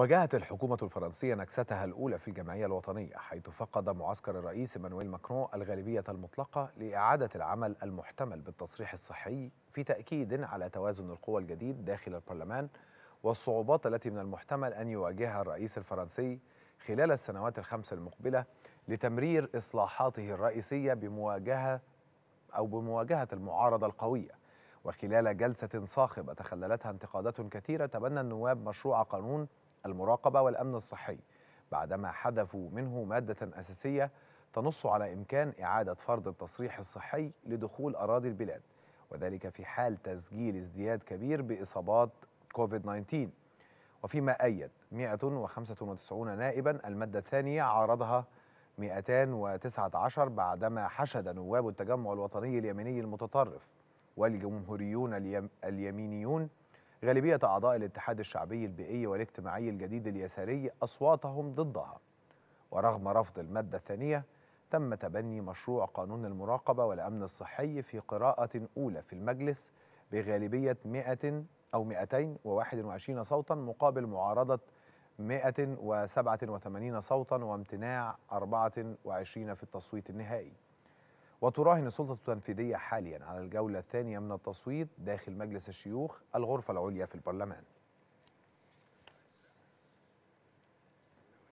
واجهت الحكومة الفرنسية نكستها الأولى في الجمعية الوطنية حيث فقد معسكر الرئيس مانويل ماكرون الغالبية المطلقة لإعادة العمل المحتمل بالتصريح الصحي في تأكيد على توازن القوى الجديد داخل البرلمان والصعوبات التي من المحتمل أن يواجهها الرئيس الفرنسي خلال السنوات الخمس المقبلة لتمرير إصلاحاته الرئيسية بمواجهة أو بمواجهة المعارضة القوية وخلال جلسة صاخبة تخللتها انتقادات كثيرة تبنى النواب مشروع قانون المراقبة والأمن الصحي بعدما حذفوا منه مادة أساسية تنص على إمكان إعادة فرض التصريح الصحي لدخول أراضي البلاد وذلك في حال تسجيل ازدياد كبير بإصابات كوفيد-19 وفيما أيد 195 نائبا المادة الثانية عارضها 219 بعدما حشد نواب التجمع الوطني اليميني المتطرف والجمهوريون اليم اليمينيون غالبية أعضاء الاتحاد الشعبي البيئي والاجتماعي الجديد اليساري أصواتهم ضدها ورغم رفض المادة الثانية تم تبني مشروع قانون المراقبة والأمن الصحي في قراءة أولى في المجلس بغالبية 100 أو 221 صوتا مقابل معارضة 187 صوتا وامتناع 24 في التصويت النهائي وتراهن السلطة التنفيذية حاليا على الجولة الثانية من التصويت داخل مجلس الشيوخ الغرفة العليا في البرلمان